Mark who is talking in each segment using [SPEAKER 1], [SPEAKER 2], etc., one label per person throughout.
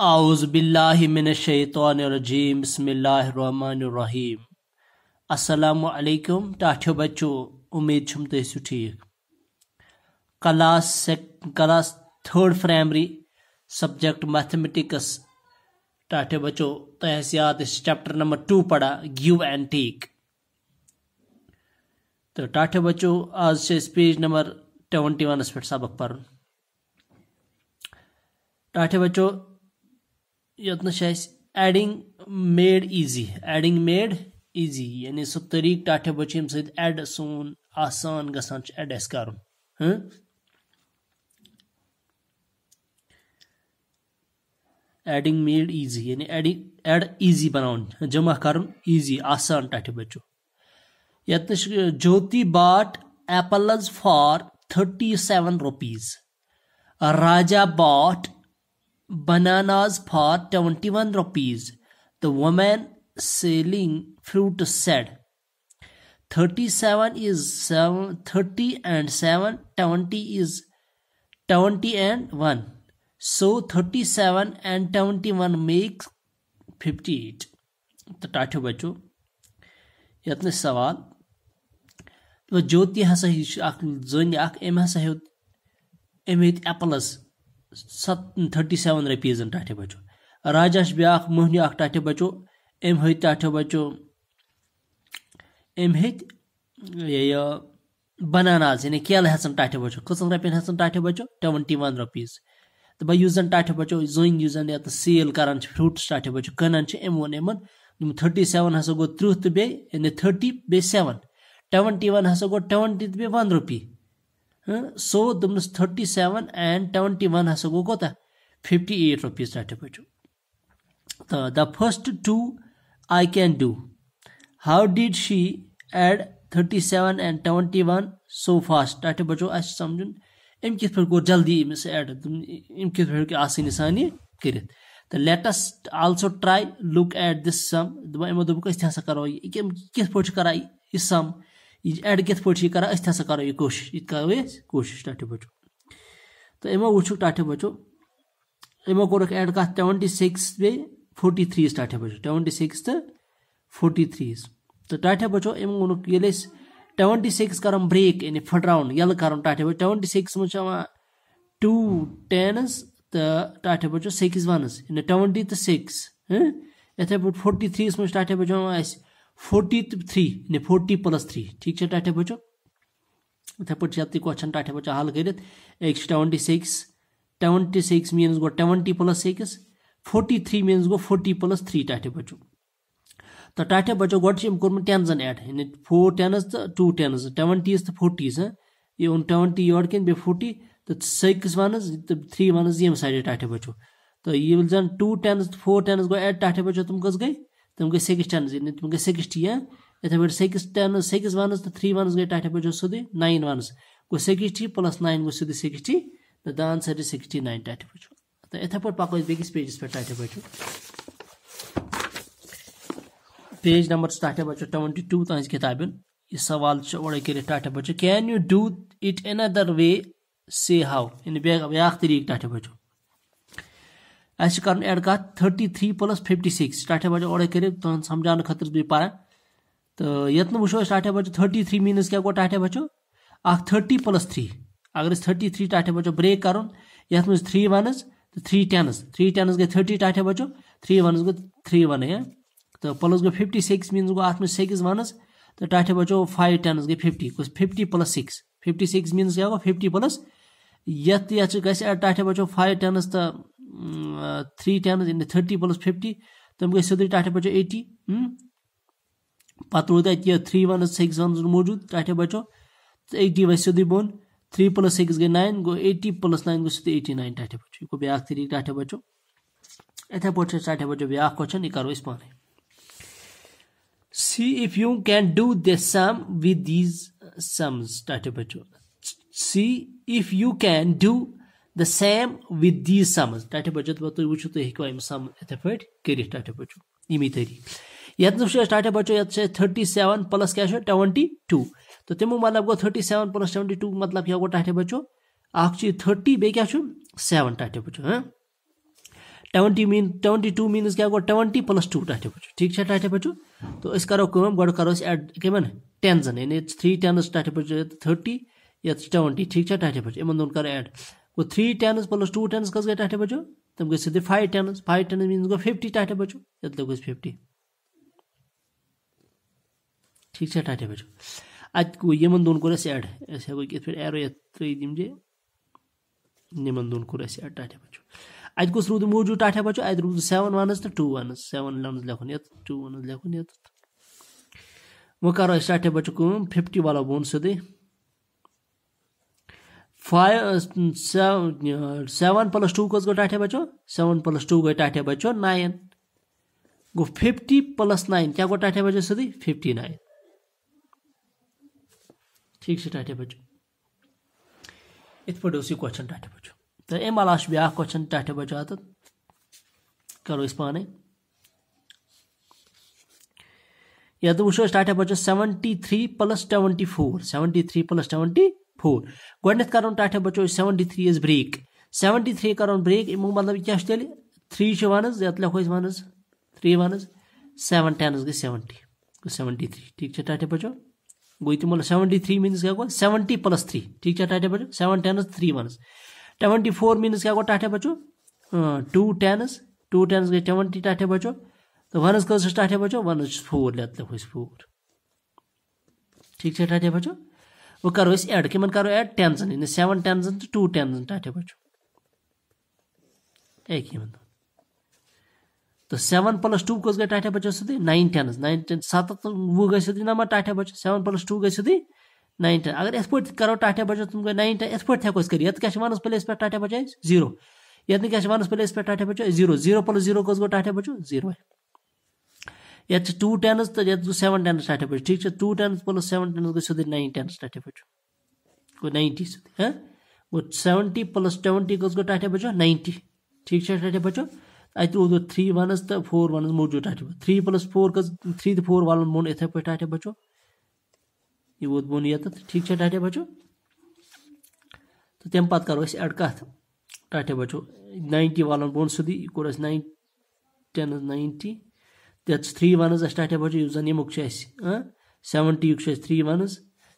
[SPEAKER 1] आउज आउज़बिल्लिमिनशैतरजीम बसमीम असलकुम टाठो बच्चो उम्मीद छम तु ठीक class class third primary subject mathematics टाठो बच्चो तुस याद चैप्टर नंबर टू पढ़ा गिव एंड टेक तो टाठो बच्चो आज से पेज नंबर ट्वेंटी वनस पे सबक पढ़ टाठियो बच्चो यत्न शायस adding made easy adding made easy यानी सो तरीक टाठे बचे यम सत एड सोन आसान गसान एड कर एडिंग मेड इजी यानी एडिंग एड इजी बना जमा कर इजी आसान टाठे बचो यत्न ज्योति बाट एप्पलज फार थटी सेवन रुपीज राजा बाट bananas for 21 rupees. The woman selling fruit said, 37 is 7, 30 and 7, 20 is 20 and 1. So 37 and 21 makes 58. तो टाठ बच्चों यत्न The Jyoti ज्योति हसा यह जन अख अम हसा हेत अम हेत apples. सत थर्टी सेवन रपीजन टाठे बचो राजास ब्या महनी टाठे बचो अम हत टाठे बचो अम हत ये बनानाज यानी केल हेचन टाठे बचो कचन रपियन हेचन टाठे बचो ट्वेंटी वन रपीज तो बह यु टाठे बचो जोन यु या तो सेल करान फ्रूट्स टाठे बचो कनान अमो अमन यम थर्टी सेवन हसा गो त्रुह तो बे थर्टी बे सेवन ट्वेंटी वन हसा गो ट्वेंटी तो बे वन रुपी सो സോ നമ്മൾ सेवन एंड ആൻഡ് वन वान गो कता फिफ्टी एट रुपीज रुपिस राठेपेटो तो the first two I can do how did she add thirty seven and twenty one so fast डाटे बचो अस समझ अम कित पे गो जल्दी अमिस एड अम कित पे आसानी सान यह कर let's also try look at this sum दो अमो दोपक अस करो कित पे सम एड कथ पे यह करान अस करो यह कोशिश यह करो कोशिश टाठे बचो तो यमो वो टाठे बचो यमो कोरक एड कथ ट्वेंटी सिक्स बे फोर्टी थ्रीस टाठे बचो ट्वेंटी सिक्स तो फोटी थ्रीस तो टाठे बचो यम वोनुक ये ट्वेंटी सिक्स कर ब्रेक यानी फटराउन यल कर टाठे बचो ट्वेंटी सिक्स मह टू टेनस तो टाठे बचो सिक्स वनस यानी ट्वेंटी तो सिक्स ये पे फोर्टी थ्रीस मह टाठे बचो फोर्टी थ्री ने फोर्टी प्लस थ्री ठीक है टाठे बच्चों तपट ये क्वेश्चन टाठे बचो हल कर twenty six twenty six minus गो twenty plus six forty three minus गो फोर्टी प्लस थ्री टाठे बचो तो टाठे बचो गोड कोर्म टेनजन एड यानी फोर टेनस तो टू टेनस ट्वेंटीज तो फोर्टीज हाँ ये ओन ट्वेंटी योर कह फोर्टी तो सिक्स वन तो थ्री वन ये साइड टाठे बचो तो ये जन टू टेनस फोर टेनस गो एड टाठे बचो तुम कस गई تِم گٔے سیٚکِس ٹٮ۪نٕز یعنی تِم گٔے سیٚکِس ٹی ہہ یِتھَے پٲٹھۍ سیٚکِس ٹٮ۪نٕز سیٚکِس وَنٕز تہٕ تھرٛی وَنٕز گٔے ٹایٹھَے پٲٹھۍ سیوٚدُے نایِن وَنٕز گوٚو سیٚکِس ٹی پٕلَس نایِن گوٚو سیوٚدُے سیٚکِس ٹی تہٕ the answer is sixty nine ٹایٹھَے پٲٹھۍ تہٕ یِتھَے پٲٹھۍ پَکو أسۍ بیٚکِس پیجَس پٮ۪ٹھ ٹایٹھَے پٲٹھۍ پیج نمبر چھُ ٹاٹھے بَچو ٹُوَنٹی ٹوٗ تانۍ کِتابٮ۪ن یہِ سوال چھُ اورَے کٔرِتھ ٹاٹھے بَچو can you do it in other way say how یعنی بیٛاکھ طریٖقہٕ ٹاٹھے بَچو ऐसे एड का thirty three plus fifty six स्टार्टे बजे और कर समझान खुद बे पारा तो ये वो स्टार्टे बचो थर्टी थ्री मीनस क्या गो टाटे बचो अख थर्टी प्लस थ्री अगर थर्टी थ्री टाटे बचो ब्रेक कर थ्री वनस तो थ्री टेनस थ्री टेनस गए थर्टी टाटे बचो थ्री वनस गो थ्री वन है तो प्लस गो फिफ्टी सिक्स मीनस गो अत सिक्स वनस तो टाटे बचो फाइव टेनस गए फिफ्टी कस fifty plus six fifty six minus क्या गो फिफ्टी प्लस ये तो ये गए बचो फाइव टेनस तो three ten into thirty plus fifty Then गई said टाठे बचो एटी पत् होता है थ्री वन सिक्स वन मौजूद टाठे बचो तो एटी वह सो बोन थ्री प्लस सिक्स गई नाइन गो एटी प्लस नाइन गो सो एटी नाइन टाठे बचो यह ब्या थ्री टाठे बचो इथे पे टाठे बचो ब्या क्वेश्चन यह करो पान see if you can do this sum with these sums टाठे बचो see if you can do The same with these sums. ٹاٹھے پٲٹھۍ یوٚت تُہۍ وٕچھِو تُہۍ ہیٚکِو اَمہِ سَم یِتھَے پٲٹھۍ کٔرِتھ ٹاٹھے پٲٹھۍ یِمی طٔریٖقہٕ یَتھ نہٕ چھُ اَسہِ ٹاٹھے بَچو یَتھ چھِ اَسہِ تھٔٹی سیٚوَن پٕلَس کیٛاہ چھُ ٹٮ۪وَنٹی ٹوٗ تہٕ تَمیُک مطلب گوٚو تھٔٹی سیٚوَن پٕلَس ٹٮ۪وَنٹی ٹوٗ مطلب کیٛاہ گوٚو ٹاٹھے بَچو اَکھ چھُ یہِ تھٔٹی بیٚیہِ کیٛاہ چھُ سیٚوَن ٹاٹھے بَچو ہاں twenty mean twenty two means کیٛاہ گوٚو ٹٮ۪وَنٹی پٕلَس ٹوٗ ٹاٹھے بَچو ٹھیٖک چھا ٹاٹھے بَچو تو أسۍ کَرو کٲم گۄڈٕ کَرو أسۍ ایڈ کٔمَن ٹٮ۪نزَن یعنی تھرٛی ٹٮ۪نٕز ٹاٹھے بَچو تھٔٹی یَتھ چھِ ٹٮ۪وَنٹی ٹھیٖک چھا ٹاٹھے بَچو یِمَن دۄن کَرو ایڈ गो three tens plus two tens कस गए टाटे बचो तम गई सीधे five tens five tens mean गो फिफ्टी टाटे बचो ये गई फिफ्टी ठीक है टाटे बचो अत गो यमन दोन कोर एड अस हेको इथ पे एरो त्रे दिम दोन कोर एड टाटे बचो अत गोस रूद मौजूद टाटे बचो अत रूद सेवन वनस तो टू वनस सेवन लनस लेखन ये टू वनस लेखन ये वो करो टाटे बचो कम फिफ्टी वाला बोन सीधे फाइव सेवन प्लस टू कस गो टाठ बचो सेवन प्लस टू गई टाठे बचो नाइन गो फिफ्टी प्लस नाइन क्या गो टाठे बचो सदी फिफ्टी नाइन ठीक से टाठे बचो इथ पे उस क्वेश्चन टाठे बचो तो अम अला ब्या क्वेश्चन टाठे बचो अत करो पान ये वो टाठे बचो seventy three plus seventy four seventy three plus seventy four گۄڈٕنیٚتھ کَرُن ٹاٹھیٚن بَچو أسۍ سیٚوَنٹی تھری حظ برٛیک سیٚوَنٹی تھری کَرُن برٛیک اَمیُک مطلب کیٛاہ چھُ تیٚلہِ تھری چھِ وَن حظ یَتھ لیٚکھو أسۍ وَن حظ تھری وَن حظ سیٚوَن ٹینٕز گٔے سیٚوَنٹی گوٚو سیٚوَنٹی تھری ٹھیٖک چھا ٹاٹھیٚن بَچو گوٚو یہِ تہِ مطلب سیٚوَنٹی تھری میٖنٕز کیٛاہ گوٚو سیٚوَنٹی پٕلَس تھری ٹھیٖک چھا ٹاٹھیٚن بَچو سیٚوَن ٹینٕز تھری وَن حظ ٹیوَنٹی فور میٖنٕز کیٛاہ گوٚو ٹاٹھیٚن بَچو ٹوٗ ٹینٕز ٹوٗ ٹینٕز گٔے ٹیوَنٹی ٹاٹھیٚن بَچو تہٕ وَن حظ کٔژ چھِ ٹاٹھیٚن بچو وَن حظ چھِ فور یَتھ لیٚکھو أسۍ فور ٹھیٖک چھا ٹاٹھیٚن بَچو वो करो इस ऐड कि करो ऐड टेंजन इन सेवन टेंजन तो टू टेंजन टाटे बच्चों एक ही मन तो सेवन प्लस टू कस गए टाटे बच्चों सुधी नाइन टेंस नाइन टेन सत वो गए सुधी ना टाटे बच्चों सेवन प्लस टू गए सुधी नाइन टेन अगर इथ पे करो टाटे बच्चों तुम गए नाइन टेन इथ पे हेको कर ये वन प्लेस पे टाटे बच्चों जीरो ये क्या वन प्लेस पे टाटे बच्चों जीरो जीरो प्लस जीरो कस गो टाटे बचो जीरो यह टू टेन तो सेवन टेन साठी पऱ्यो ठीक है two ten plus seven ten गयो सीधे नाइन टेन साठी पऱ्यो को नाइन्टी सीधे हाँ गो सेवेंटी प्लस ट्वेंटी गो टाठे बचो नाइन्टी ठीक है टाठे बचो अतु वो थ्री वनस तो फोर वनस मोजूद टाठे थ्री प्लस फोर गज थ्री तो फोर वालन बोन इथे पे टाठे बचो ये वो बोन ये ठीक है टाठे बचो तो तम पत करो एड कत टाठे बचो नाइन्टी वालन बोन सोदी यह कोर nine ten ninety that's 3 1s I started about you zan yemuk chess huh 70 yuk chess 3 1s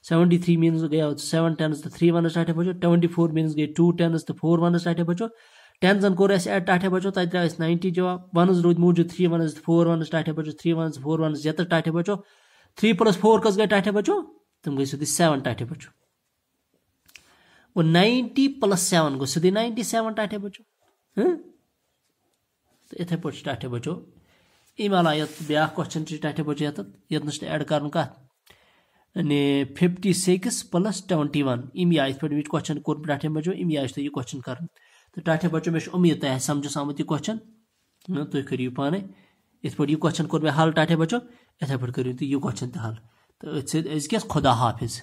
[SPEAKER 1] 73 means गया 7 10s तो 3 1 स्टार्ट बचो 24 means गए 2 10s तो 4 1 स्टार्ट बचो 10 जन कोर ऐसे टाटे बचो तत रास 90 जवाब 1s रोज मूज 3 1s 4 1s टाटे बचो 3 1s 4 1s यत टाटे बचो 3 plus 4 कस गए टाटे बचो तुम गए सुदी 7 टाटे बचो वो 90 plus 7 गो सुदी 97 टाटे बचो हैं तो इथे पर टाटे बचो अमे अलावा ब्याक क्वेश्चन अटे बजे ये एड कर fifty six plus twenty one अमे आये पे क्वेश्चन कोर पे बजो अमे आज तुम यह क्वेश्चन कर तो टाठे बचो मे उम्मीद तुम समझस आमुत यह क्वेश्चन तुम तो करो पान इत पे यह क्वेश्चन कोर मे हल टाठे बचो इथे पे करो तुम तो यह क्वेश्चन त हल तो अत खुदा हाफिज़